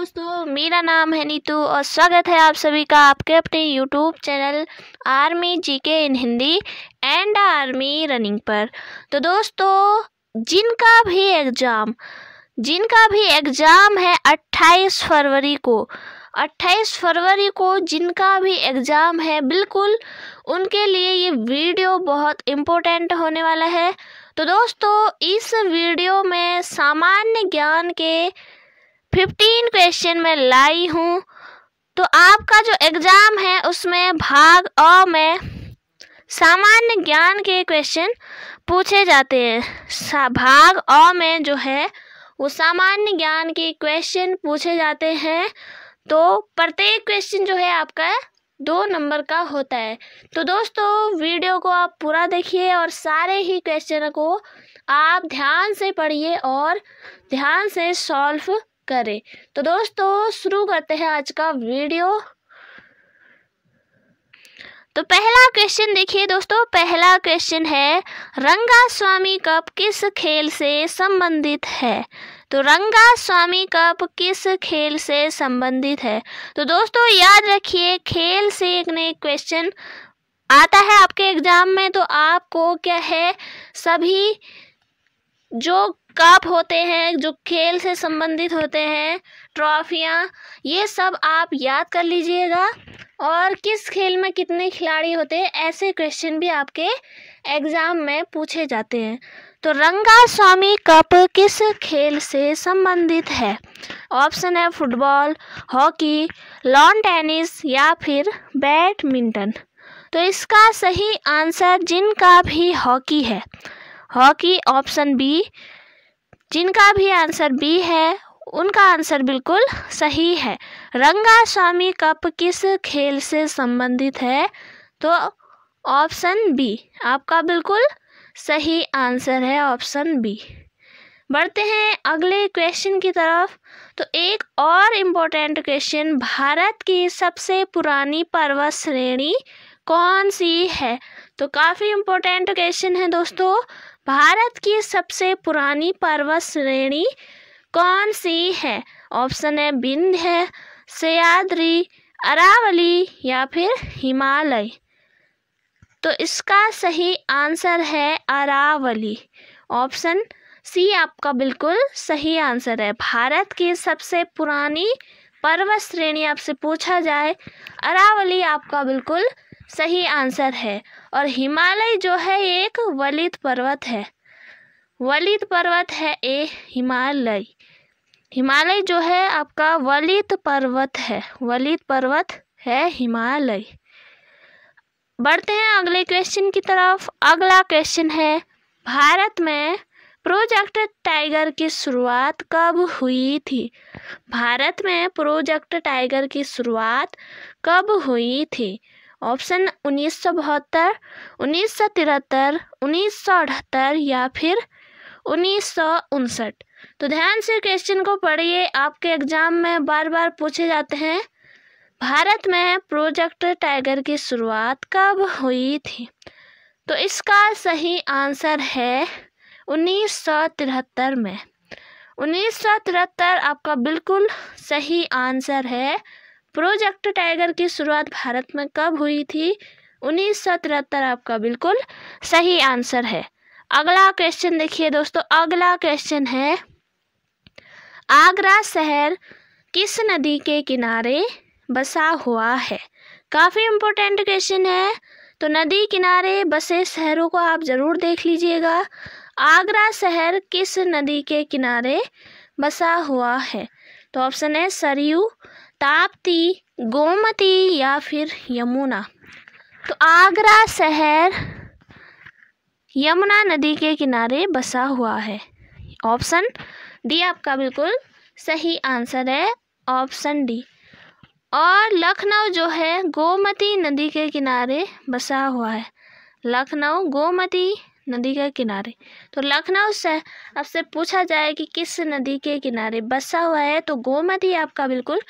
दोस्तों मेरा नाम है नीतू और स्वागत है आप सभी का आपके अपने YouTube channel army G K in Hindi and army running पर तो दोस्तों जिनका भी एग्ज़ाम जिनका भी एग्ज़ाम है 28 फरवरी को 28 फरवरी को जिनका भी एग्ज़ाम है बिल्कुल उनके लिए ये वीडियो बहुत इम्पोर्टेंट होने वाला है तो दोस्तों इस वीडियो में सामान्य ज्ञान के फिफ्टीन क्वेश्चन में लाई हूँ तो आपका जो एग्ज़ाम है उसमें भाग अ में सामान्य ज्ञान के क्वेश्चन पूछे जाते हैं भाग अ में जो है वो सामान्य ज्ञान के क्वेश्चन पूछे जाते हैं तो प्रत्येक क्वेश्चन जो है आपका दो नंबर का होता है तो दोस्तों वीडियो को आप पूरा देखिए और सारे ही क्वेश्चन को आप ध्यान से पढ़िए और ध्यान से सॉल्व करें तो दोस्तों शुरू करते हैं आज का वीडियो तो पहला क्वेश्चन देखिए दोस्तों पहला क्वेश्चन है रंगा स्वामी कप किस खेल से संबंधित है तो रंगा स्वामी कप किस खेल से संबंधित है तो दोस्तों याद रखिए खेल से एक नए क्वेश्चन आता है आपके एग्जाम में तो आपको क्या है सभी जो कप होते हैं जो खेल से संबंधित होते हैं ट्रॉफियाँ ये सब आप याद कर लीजिएगा और किस खेल में कितने खिलाड़ी होते हैं ऐसे क्वेश्चन भी आपके एग्ज़ाम में पूछे जाते हैं तो रंगा स्वामी कप किस खेल से संबंधित है ऑप्शन है फुटबॉल हॉकी लॉन टेनिस या फिर बैडमिंटन तो इसका सही आंसर जिनका भी हॉकी है हॉकी ऑप्शन बी जिनका भी आंसर बी है उनका आंसर बिल्कुल सही है रंगा स्वामी कप किस खेल से संबंधित है तो ऑप्शन बी आपका बिल्कुल सही आंसर है ऑप्शन बी बढ़ते हैं अगले क्वेश्चन की तरफ तो एक और इम्पोर्टेंट क्वेश्चन भारत की सबसे पुरानी पर्वत श्रेणी कौन सी है तो काफ़ी इम्पोर्टेंट क्वेश्चन है दोस्तों भारत की सबसे पुरानी पर्वत श्रेणी कौन सी है ऑप्शन है है सयाद्री अरावली या फिर हिमालय तो इसका सही आंसर है अरावली ऑप्शन सी आपका बिल्कुल सही आंसर है भारत की सबसे पुरानी पर्वत श्रेणी आपसे पूछा जाए अरावली आपका बिल्कुल सही आंसर है और हिमालय जो है एक वलित पर्वत है वलित पर्वत है ए हिमालय हिमालय जो है आपका वलित पर्वत है वलित पर्वत है हिमालय बढ़ते हैं अगले क्वेश्चन की तरफ अगला क्वेश्चन है भारत में प्रोजेक्ट टाइगर की शुरुआत कब हुई थी भारत में प्रोजेक्ट टाइगर की शुरुआत कब हुई थी ऑप्शन उन्नीस सौ बहत्तर उन्नीस सौ तिहत्तर उन्नीस सौ अठहत्तर या फिर उन्नीस सौ उनसठ तो ध्यान से क्वेश्चन को पढ़िए आपके एग्जाम में बार बार पूछे जाते हैं भारत में प्रोजेक्ट टाइगर की शुरुआत कब हुई थी तो इसका सही आंसर है उन्नीस सौ तिहत्तर में उन्नीस सौ तिहत्तर आपका बिल्कुल सही आंसर है प्रोजेक्ट टाइगर की शुरुआत भारत में कब हुई थी उन्नीस सौ तिहत्तर आपका बिल्कुल सही आंसर है अगला क्वेश्चन देखिए दोस्तों अगला क्वेश्चन है आगरा शहर किस नदी के किनारे बसा हुआ है काफ़ी इम्पोर्टेंट क्वेश्चन है तो नदी किनारे बसे शहरों को आप ज़रूर देख लीजिएगा आगरा शहर किस नदी के किनारे बसा हुआ है तो ऑप्शन है सरयू ताप्ती गोमती या फिर यमुना तो आगरा शहर यमुना नदी के किनारे बसा हुआ है ऑप्शन डी आपका बिल्कुल सही आंसर है ऑप्शन डी और लखनऊ जो है गोमती नदी के किनारे बसा हुआ है लखनऊ गोमती नदी के किनारे तो लखनऊ से आपसे पूछा जाए कि किस नदी के किनारे बसा हुआ है तो गोमती आपका बिल्कुल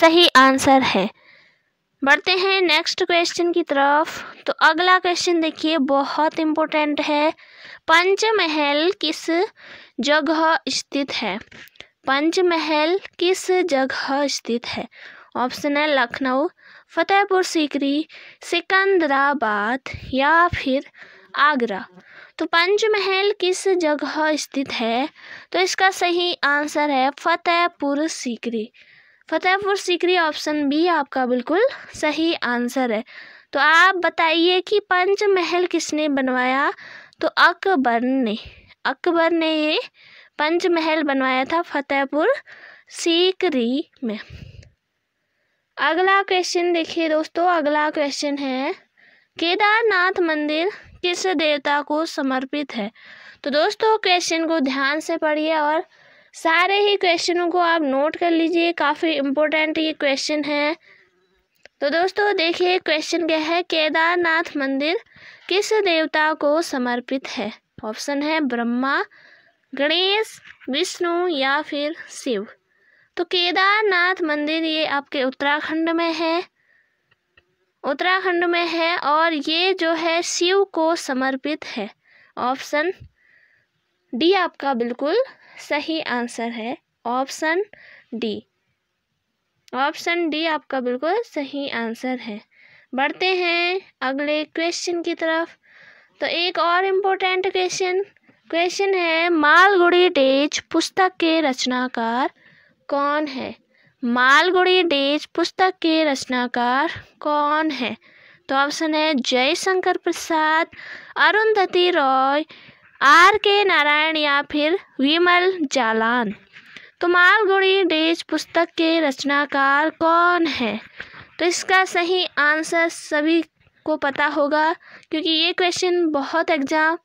सही आंसर है बढ़ते हैं नेक्स्ट क्वेश्चन की तरफ तो अगला क्वेश्चन देखिए बहुत इम्पोर्टेंट है पंचमहल किस जगह स्थित है पंचमहल किस जगह स्थित है ऑप्शन है लखनऊ फतेहपुर सीकरी सिकंदराबाद या फिर आगरा तो पंचमहल किस जगह स्थित है तो इसका सही आंसर है फतेहपुर सीकरी फतेहपुर सीकरी ऑप्शन बी आपका बिल्कुल सही आंसर है तो आप बताइए कि पंच महल किसने बनवाया तो अकबर ने अकबर ने ये पंच महल बनवाया था फतेहपुर सीकरी में अगला क्वेश्चन देखिए दोस्तों अगला क्वेश्चन है केदारनाथ मंदिर किस देवता को समर्पित है तो दोस्तों क्वेश्चन को ध्यान से पढ़िए और सारे ही क्वेश्चनों को आप नोट कर लीजिए काफ़ी इम्पोर्टेंट ये क्वेश्चन है तो दोस्तों देखिए क्वेश्चन क्या है केदारनाथ मंदिर किस देवता को समर्पित है ऑप्शन है ब्रह्मा गणेश विष्णु या फिर शिव तो केदारनाथ मंदिर ये आपके उत्तराखंड में है उत्तराखंड में है और ये जो है शिव को समर्पित है ऑप्शन डी आपका बिल्कुल सही आंसर है ऑप्शन डी ऑप्शन डी आपका बिल्कुल सही आंसर है बढ़ते हैं अगले क्वेश्चन की तरफ तो एक और इम्पोर्टेंट क्वेश्चन क्वेश्चन है मालगुड़ी डेज पुस्तक के रचनाकार कौन है मालगुड़ी डेज पुस्तक के रचनाकार कौन है तो ऑप्शन है जयशंकर प्रसाद अरुंधति रॉय आर के नारायण या फिर विमल जालान तो मालगुड़ी डेज पुस्तक के रचनाकार कौन है तो इसका सही आंसर सभी को पता होगा क्योंकि ये क्वेश्चन बहुत एग्जाम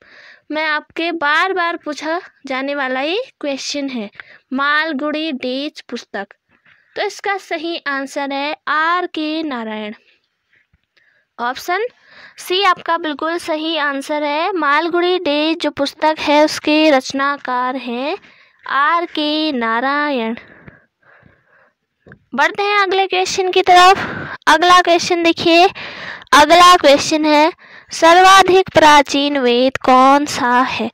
मैं आपके बार बार पूछा जाने वाला ये क्वेश्चन है मालगुड़ी डेज पुस्तक तो इसका सही आंसर है are K Narayan option C आपका बिल्कुल सही आंसर है मालगुड़ी डे जो पुस्तक है उसके रचनाकार हैं आर के नारायण बढ़ते हैं अगले क्वेश्चन की तरफ अगला क्वेश्चन देखिए अगला क्वेश्चन है सर्वाधिक प्राचीन वेद कौन सा है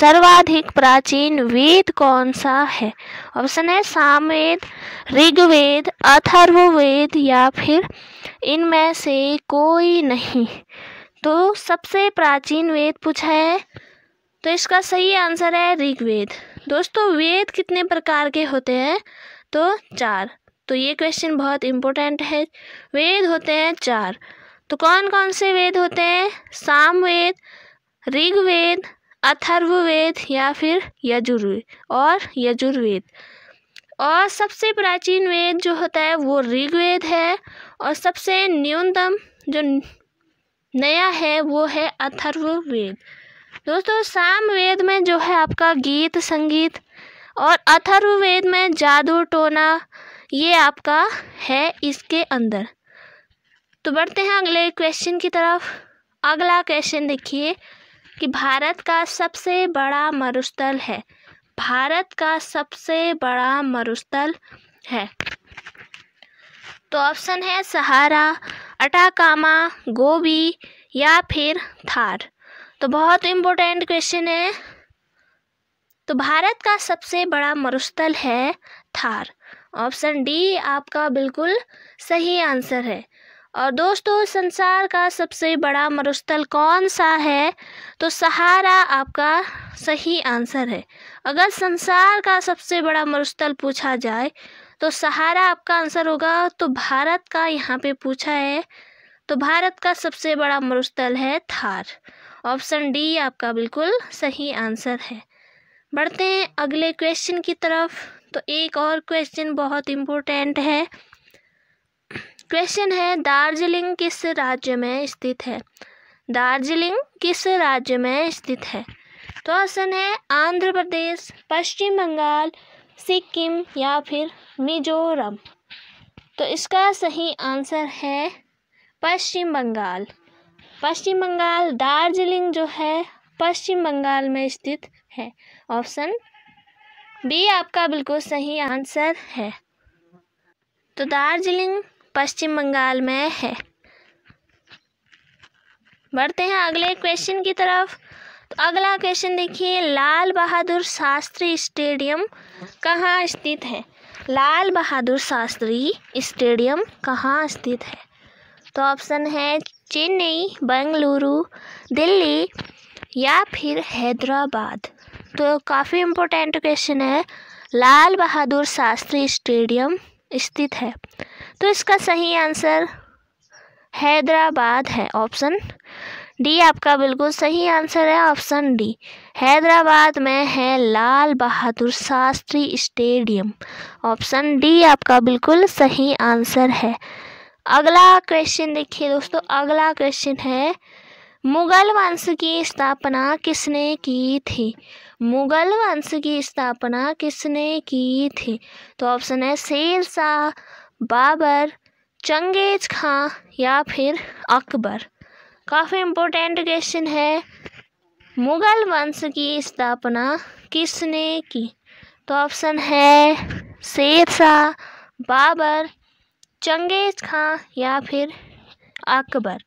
सर्वाधिक प्राचीन वेद कौन सा है ऑप्शन है सामवेद ऋग्वेद अथर्ववेद या फिर इनमें से कोई नहीं तो सबसे प्राचीन वेद पूछा है तो इसका सही आंसर है ऋग्वेद दोस्तों वेद कितने प्रकार के होते हैं तो चार तो ये क्वेश्चन बहुत इम्पोर्टेंट है वेद होते हैं चार तो कौन कौन से वेद होते हैं सामवेद ऋग्वेद अथर्ववेद या फिर यजुर्वेद और यजुर्वेद और सबसे प्राचीन वेद जो होता है वो ऋग्वेद है और सबसे न्यूनतम जो नया है वो है अथर्ववेद दोस्तों वेद में जो है आपका गीत संगीत और अथर्ववेद में जादू टोना ये आपका है इसके अंदर तो बढ़ते हैं अगले क्वेश्चन की तरफ अगला क्वेश्चन देखिए कि भारत का सबसे बड़ा मरुस्थल है भारत का सबसे बड़ा मरुस्थल है तो ऑप्शन है सहारा अटाकामा गोबी या फिर थार तो बहुत इम्पोर्टेंट क्वेश्चन है तो भारत का सबसे बड़ा मरुस्थल है थार ऑप्शन डी आपका बिल्कुल सही आंसर है और दोस्तों संसार का सबसे बड़ा मरुस्थल कौन सा है तो सहारा आपका सही आंसर है अगर संसार का सबसे बड़ा मरुस्थल पूछा जाए तो सहारा आपका आंसर होगा तो भारत का यहाँ पे पूछा है तो भारत का सबसे बड़ा मरुस्थल है थार ऑप्शन डी आपका बिल्कुल सही आंसर है बढ़ते हैं अगले क्वेश्चन की तरफ तो एक और क्वेश्चन बहुत इम्पोर्टेंट है क्वेश्चन है दार्जिलिंग किस राज्य में स्थित है दार्जिलिंग किस राज्य में स्थित है तो ऑप्शन है आंध्र प्रदेश पश्चिम बंगाल सिक्किम या फिर मिजोरम तो इसका सही आंसर है पश्चिम बंगाल पश्चिम बंगाल दार्जिलिंग जो है पश्चिम बंगाल में स्थित है ऑप्शन बी आपका बिल्कुल सही आंसर है तो दार्जिलिंग पश्चिम बंगाल में है बढ़ते हैं अगले क्वेश्चन की तरफ तो अगला क्वेश्चन देखिए लाल बहादुर शास्त्री स्टेडियम कहाँ स्थित है लाल बहादुर शास्त्री स्टेडियम कहाँ स्थित है तो ऑप्शन है चेन्नई बेंगलुरु दिल्ली या फिर हैदराबाद तो काफ़ी इम्पोर्टेंट क्वेश्चन है लाल बहादुर शास्त्री स्टेडियम स्थित है तो इसका सही आंसर हैदराबाद है ऑप्शन डी आपका बिल्कुल सही आंसर है ऑप्शन डी हैदराबाद में है Lal Bahadur Shastri stadium option D आपका बिल्कुल सही आंसर है अगला क्वेश्चन देखिए दोस्तों अगला क्वेश्चन है मुगल वंश की स्थापना किसने की थी मुगल वंश की स्थापना किसने की थी तो ऑप्शन है शेर शाह बाबर चंगेज खां या फिर अकबर काफ़ी इम्पोर्टेंट क्वेश्चन है मुग़ल वंश की स्थापना किसने की तो ऑप्शन है शेर शाह बाबर चंगेज खां या फिर अकबर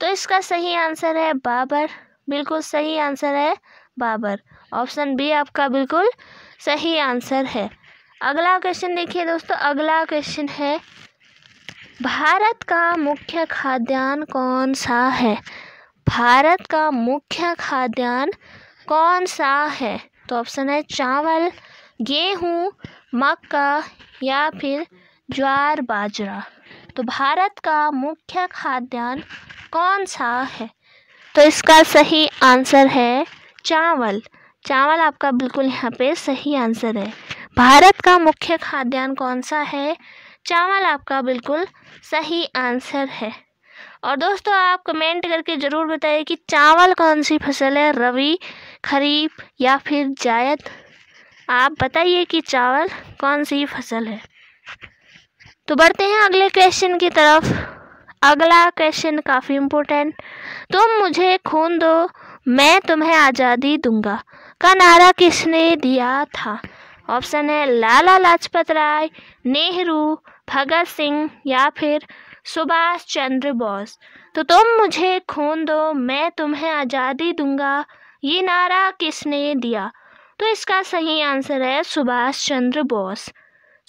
तो इसका सही आंसर है बाबर बिल्कुल सही आंसर है बाबर ऑप्शन बी आपका बिल्कुल सही आंसर है अगला क्वेश्चन देखिए दोस्तों अगला क्वेश्चन है भारत का मुख्य खाद्यान्न कौन सा है भारत का मुख्य खाद्यान्न कौन सा है तो ऑप्शन है चावल गेहूँ मक्का या फिर ज्वार बाजरा तो भारत का मुख्य खाद्यान्न कौन सा है तो इसका सही आंसर है चावल चावल आपका बिल्कुल यहाँ पे सही आंसर है भारत का मुख्य खाद्यान्न कौन सा है चावल आपका बिल्कुल सही आंसर है और दोस्तों आप कमेंट करके ज़रूर बताइए कि चावल कौन सी फसल है रवि खरीफ या फिर जायद आप बताइए कि चावल कौन सी फसल है तो बढ़ते हैं अगले क्वेश्चन की तरफ अगला क्वेश्चन काफ़ी इम्पोर्टेंट तुम मुझे खून दो मैं तुम्हें आज़ादी दूंगा का नारा किसने दिया था ऑप्शन है लाला लाजपत राय नेहरू भगत सिंह या फिर सुभाष चंद्र बोस तो तुम मुझे खून दो मैं तुम्हें आज़ादी दूंगा ये नारा किसने दिया तो इसका सही आंसर है सुभाष चंद्र बोस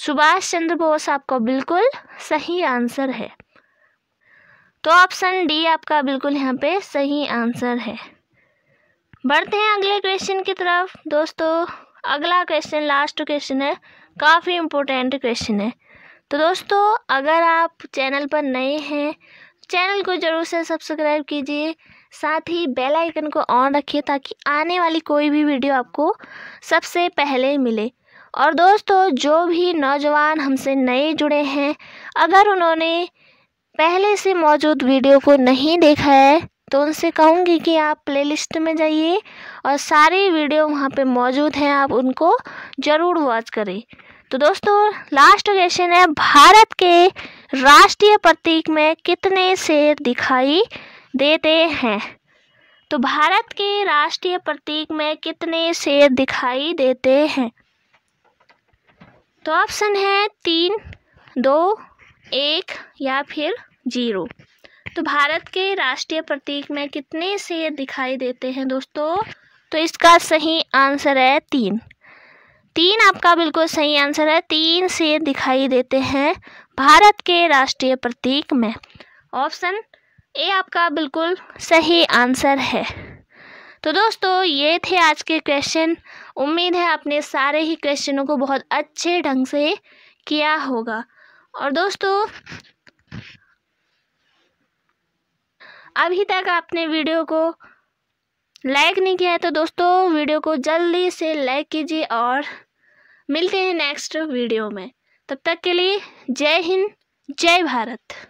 सुभाष चंद्र बोस आपका बिल्कुल सही आंसर है तो ऑप्शन डी आपका बिल्कुल यहाँ पे सही आंसर है बढ़ते हैं अगले क्वेश्चन की तरफ दोस्तों अगला क्वेश्चन लास्ट क्वेश्चन है काफ़ी इम्पोर्टेंट क्वेश्चन है तो दोस्तों अगर आप चैनल पर नए हैं चैनल को ज़रूर से सब्सक्राइब कीजिए साथ ही बेल आइकन को ऑन रखिए ताकि आने वाली कोई भी वीडियो आपको सबसे पहले मिले और दोस्तों जो भी नौजवान हमसे नए जुड़े हैं अगर उन्होंने पहले से मौजूद वीडियो को नहीं देखा है तो उनसे कहूँगी कि आप प्लेलिस्ट में जाइए और सारी वीडियो वहाँ पे मौजूद हैं आप उनको ज़रूर वॉच करें तो दोस्तों लास्ट क्वेश्चन है भारत के राष्ट्रीय प्रतीक में कितने शेर दिखाई देते हैं तो भारत के राष्ट्रीय प्रतीक में कितने शेर दिखाई देते हैं तो ऑप्शन है तीन दो एक या फिर जीरो तो भारत के राष्ट्रीय प्रतीक में कितने शेर दिखाई देते हैं दोस्तों तो इसका सही आंसर है तीन तीन आपका बिल्कुल सही आंसर है तीन से दिखाई देते हैं भारत के राष्ट्रीय प्रतीक में ऑप्शन ए आपका बिल्कुल सही आंसर है तो दोस्तों ये थे आज के क्वेश्चन उम्मीद है आपने सारे ही क्वेश्चनों को बहुत अच्छे ढंग से किया होगा और दोस्तों अभी तक आपने वीडियो को लाइक नहीं किया है तो दोस्तों वीडियो को जल्दी से लाइक कीजिए और मिलते हैं नेक्स्ट वीडियो में तब तक के लिए जय हिंद जय भारत